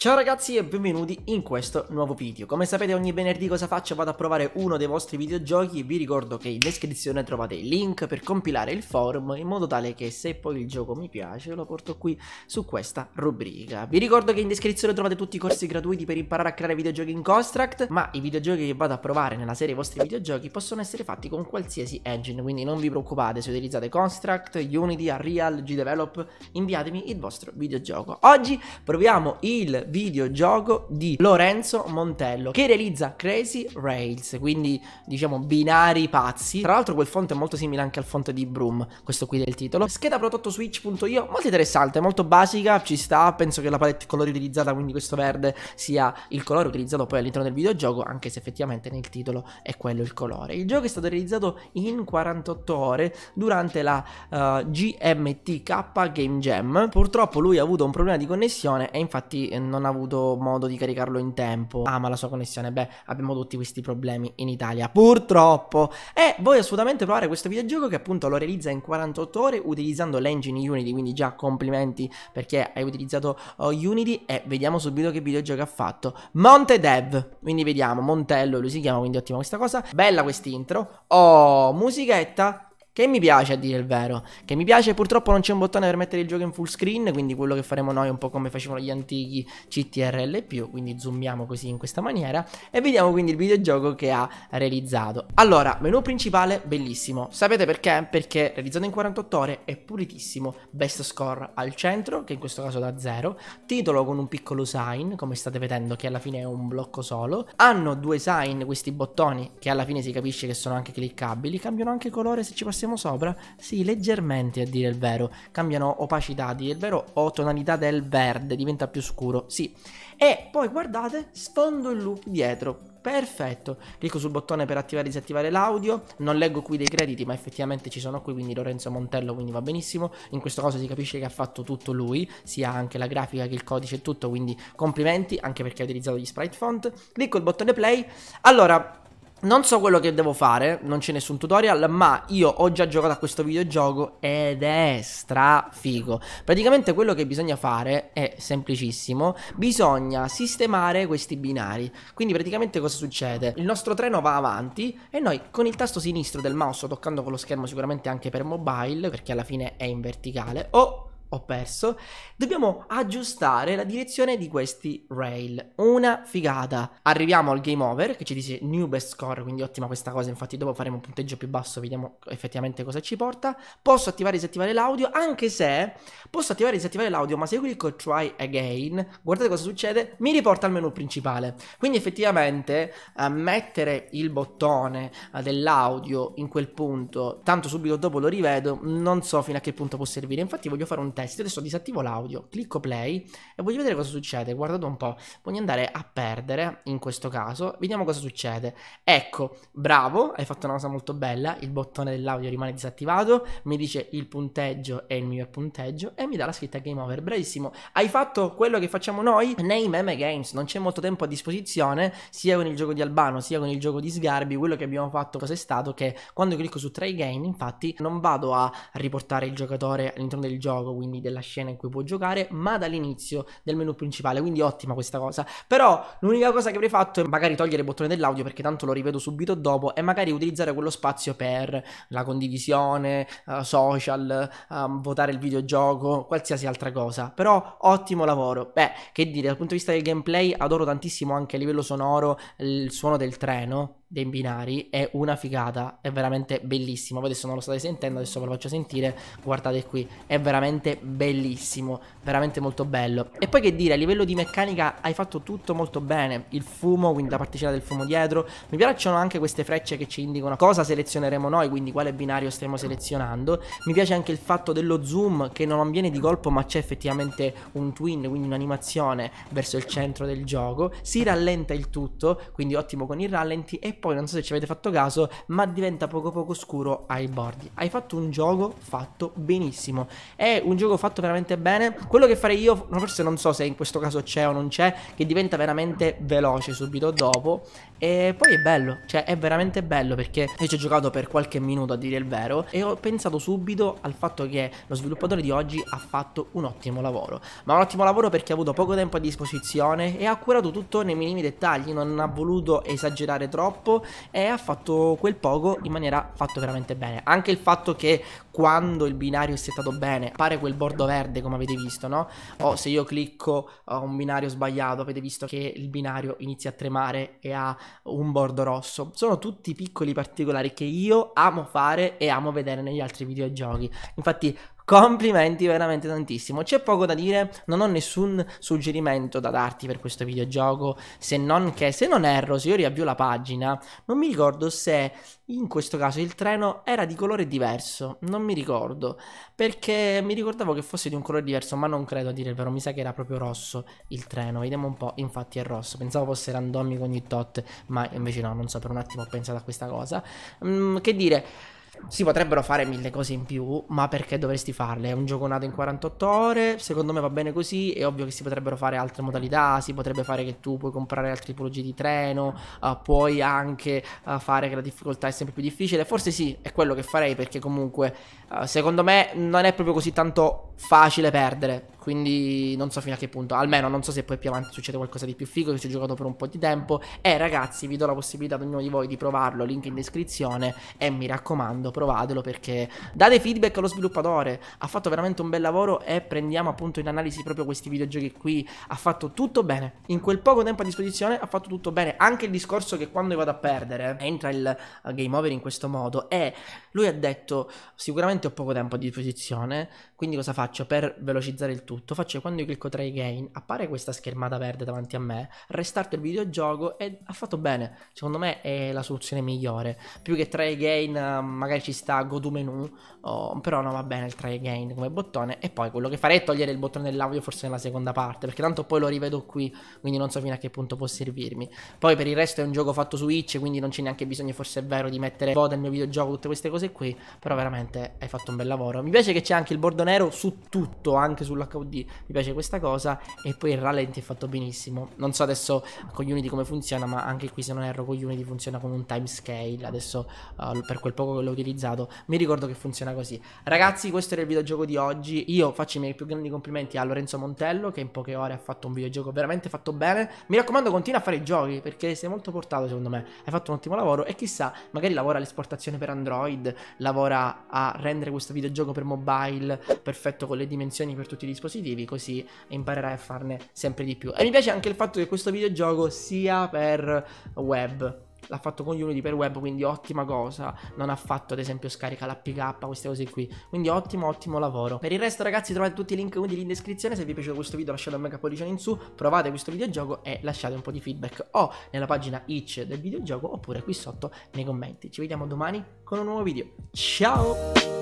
Ciao ragazzi e benvenuti in questo nuovo video. Come sapete ogni venerdì cosa faccio? Vado a provare uno dei vostri videogiochi vi ricordo che in descrizione trovate il link per compilare il forum in modo tale che se poi il gioco mi piace lo porto qui su questa rubrica. Vi ricordo che in descrizione trovate tutti i corsi gratuiti per imparare a creare videogiochi in Construct, ma i videogiochi che vado a provare nella serie vostri videogiochi possono essere fatti con qualsiasi engine, quindi non vi preoccupate se utilizzate Construct, Unity, Unreal, G-Develop, inviatemi il vostro videogioco. Oggi proviamo il videogioco di Lorenzo Montello che realizza Crazy Rails, quindi diciamo binari pazzi. Tra l'altro quel font è molto simile anche al font di Broom, questo qui del titolo. Scheda prodotto switch.io, molto interessante, molto basica, ci sta, penso che la palette colori utilizzata, quindi questo verde sia il colore utilizzato poi all'interno del videogioco, anche se effettivamente nel titolo è quello il colore. Il gioco è stato realizzato in 48 ore durante la uh, eh, GMTK Game Jam. Purtroppo lui ha avuto un problema di connessione e infatti eh, non non ha avuto modo di caricarlo in tempo. Ah, ma la sua connessione, beh, abbiamo tutti questi problemi in Italia, purtroppo. E voi assolutamente provare questo videogioco che appunto lo realizza in 48 ore utilizzando l'engine Unity, quindi già complimenti perché hai utilizzato uh, Unity e vediamo subito che videogioco ha fatto. Monte Dev, quindi vediamo, Montello lui si chiama, quindi ottima questa cosa. Bella quest'intro. Oh, musichetta che mi piace a dire il vero. Che mi piace, purtroppo non c'è un bottone per mettere il gioco in full screen. Quindi quello che faremo noi è un po' come facevano gli antichi CTRL. Quindi zoomiamo così in questa maniera. E vediamo quindi il videogioco che ha realizzato. Allora, menu principale, bellissimo. Sapete perché? Perché realizzato in 48 ore è pulitissimo. Best score al centro, che in questo caso da 0. Titolo con un piccolo sign, come state vedendo, che alla fine è un blocco solo. Hanno due sign questi bottoni, che alla fine si capisce che sono anche cliccabili. Cambiano anche colore se ci passiamo siamo sopra? Sì, leggermente a dire il vero. Cambiano opacità, a dire il vero, o tonalità del verde, diventa più scuro, sì. E poi guardate, sfondo il loop dietro. Perfetto, clicco sul bottone per attivare e disattivare l'audio, non leggo qui dei crediti ma effettivamente ci sono qui quindi Lorenzo Montello quindi va benissimo, in questo caso si capisce che ha fatto tutto lui, sia anche la grafica che il codice e tutto quindi complimenti anche perché ha utilizzato gli sprite font, clicco il bottone play, allora non so quello che devo fare, non c'è nessun tutorial, ma io ho già giocato a questo videogioco ed è strafigo. Praticamente quello che bisogna fare è semplicissimo, bisogna sistemare questi binari. Quindi praticamente cosa succede? Il nostro treno va avanti e noi con il tasto sinistro del mouse, toccando con lo schermo sicuramente anche per mobile, perché alla fine è in verticale, o ho perso, dobbiamo aggiustare la direzione di questi rail. Una figata. Arriviamo al game over che ci dice new best score, quindi ottima questa cosa, infatti dopo faremo un punteggio più basso, vediamo effettivamente cosa ci porta. Posso attivare e disattivare l'audio, anche se posso attivare e disattivare l'audio, ma se io clicco try again, guardate cosa succede, mi riporta al menu principale. Quindi effettivamente eh, mettere il bottone eh, dell'audio in quel punto, tanto subito dopo lo rivedo, non so fino a che punto può servire. Infatti voglio fare un testo. Adesso disattivo l'audio, clicco play e voglio vedere cosa succede. Guardate un po', voglio andare a perdere in questo caso, vediamo cosa succede. Ecco, bravo, hai fatto una cosa molto bella, il bottone dell'audio rimane disattivato, mi dice il punteggio e il mio punteggio e mi dà la scritta game over. Bravissimo, hai fatto quello che facciamo noi nei meme games, non c'è molto tempo a disposizione, sia con il gioco di Albano, sia con il gioco di Sgarbi, quello che abbiamo fatto cos'è stato che quando clicco su try game, infatti, non vado a riportare il giocatore all'interno del gioco, quindi quindi della scena in cui può giocare, ma dall'inizio del menu principale, quindi ottima questa cosa. Però l'unica cosa che avrei fatto è magari togliere il bottone dell'audio perché tanto lo rivedo subito dopo e magari utilizzare quello spazio per la condivisione, uh, social, um, votare il videogioco, qualsiasi altra cosa. Però ottimo lavoro. Beh, che dire, dal punto di vista del gameplay adoro tantissimo anche a livello sonoro il suono del treno dei binari è una figata, è veramente bellissimo. Voi adesso non lo state sentendo, adesso ve lo faccio sentire. Guardate qui, è veramente bellissimo, veramente molto bello. E poi che dire, a livello di meccanica hai fatto tutto molto bene. Il fumo, quindi la particella del fumo dietro. Mi piacciono anche queste frecce che ci indicano cosa selezioneremo noi, quindi quale binario stiamo selezionando. Mi piace anche il fatto dello zoom che non avviene di colpo, ma c'è effettivamente un twin, quindi un'animazione verso il centro del gioco. Si rallenta il tutto, quindi ottimo con i rallenti e poi non so se ci avete fatto caso, ma diventa poco poco scuro ai bordi. Hai fatto un gioco fatto benissimo. È un gioco fatto veramente bene. Quello che farei io, forse non so se in questo caso c'è o non c'è, che diventa veramente veloce subito dopo. E poi è bello, cioè è veramente bello perché io ci ho giocato per qualche minuto a dire il vero e ho pensato subito al fatto che lo sviluppatore di oggi ha fatto un ottimo lavoro. Ma un ottimo lavoro perché ha avuto poco tempo a disposizione e ha curato tutto nei minimi dettagli, non ha voluto esagerare troppo troppo e ha fatto quel poco in maniera fatto veramente bene. Anche il fatto che quando il binario è settato bene appare quel bordo verde come avete visto, no? O se io clicco a un binario sbagliato avete visto che il binario inizia a tremare e ha un bordo rosso. Sono tutti piccoli particolari che io amo fare e amo vedere negli altri videogiochi. Infatti complimenti veramente tantissimo. C'è poco da dire, non ho nessun suggerimento da darti per questo videogioco, se non che se non erro, se io riavvio la pagina, non mi ricordo se in questo caso il treno era di colore diverso, non mi ricordo, perché mi ricordavo che fosse di un colore diverso, ma non credo a dire il vero, mi sa che era proprio rosso il treno, vediamo un po', infatti è rosso, pensavo fosse randomico ogni tot, ma invece no, non so, per un attimo ho pensato a questa cosa. Mm, che dire si potrebbero fare mille cose in più, ma perché dovresti farle? È un gioco nato in 48 ore, secondo me va bene così, è ovvio che si potrebbero fare altre modalità, si potrebbe fare che tu puoi comprare altri tipologie di treno, uh, puoi anche uh, fare che la difficoltà è sempre più difficile, forse sì, è quello che farei perché comunque uh, secondo me non è proprio così tanto facile perdere. Quindi non so fino a che punto. Almeno non so se poi più avanti succede qualcosa di più figo. Che ci ho giocato per un po' di tempo. E eh, ragazzi, vi do la possibilità ad ognuno di voi di provarlo. Link in descrizione. E mi raccomando, provatelo perché date feedback allo sviluppatore. Ha fatto veramente un bel lavoro. E prendiamo appunto in analisi proprio questi videogiochi qui. Ha fatto tutto bene. In quel poco tempo a disposizione ha fatto tutto bene. Anche il discorso che quando io vado a perdere, entra il game over in questo modo. E lui ha detto: Sicuramente ho poco tempo a disposizione. Quindi cosa faccio? faccio per velocizzare il tutto? Faccio quando io clicco try again, appare questa schermata verde davanti a me, restarto il videogioco e ha fatto bene. Secondo me è la soluzione migliore. Più che try again, ehm, magari ci sta go to menu, oh, però non va bene il try again come bottone. E poi quello che farei è togliere il bottone dell'audio forse nella seconda parte, perché tanto poi lo rivedo qui, quindi non so fino a che punto può servirmi. Poi per il resto è un gioco fatto su Itch, quindi non c'è neanche bisogno, forse è vero, di mettere voto al mio videogioco, tutte queste cose qui, però veramente hai fatto un bel lavoro. Mi piace che c'è anche il bordo nero su tutto, anche sull'HD. Mi piace questa cosa e poi il rallenti è fatto benissimo. Non so adesso con Unity come funziona, ma anche qui se non erro con Unity funziona con un timescale. Adesso uh, per quel poco che l'ho utilizzato, mi ricordo che funziona così. Ragazzi, questo era il videogioco di oggi. Io faccio i miei più grandi complimenti a Lorenzo Montello che in poche ore ha fatto un videogioco veramente fatto bene. Mi raccomando, continua a fare i giochi perché sei molto portato secondo me. Hai fatto un ottimo lavoro e chissà, magari lavora all'esportazione per Android, lavora a rendere questo videogioco per mobile perfetto con le dimensioni per tutti i dispositivi, così imparerai a farne sempre di più. E mi piace anche il fatto che questo videogioco sia per web, l'ha fatto con Unity per web, quindi ottima cosa. Non ha fatto ad esempio scarica la PK, queste cose qui. Quindi ottimo, ottimo lavoro. Per il resto, ragazzi, trovate tutti i link utili in descrizione. Se vi è piaciuto questo video, lasciate un mega pollice in su. Provate questo videogioco e lasciate un po' di feedback o nella pagina itch del videogioco oppure qui sotto nei commenti. Ci vediamo domani con un nuovo video. Ciao!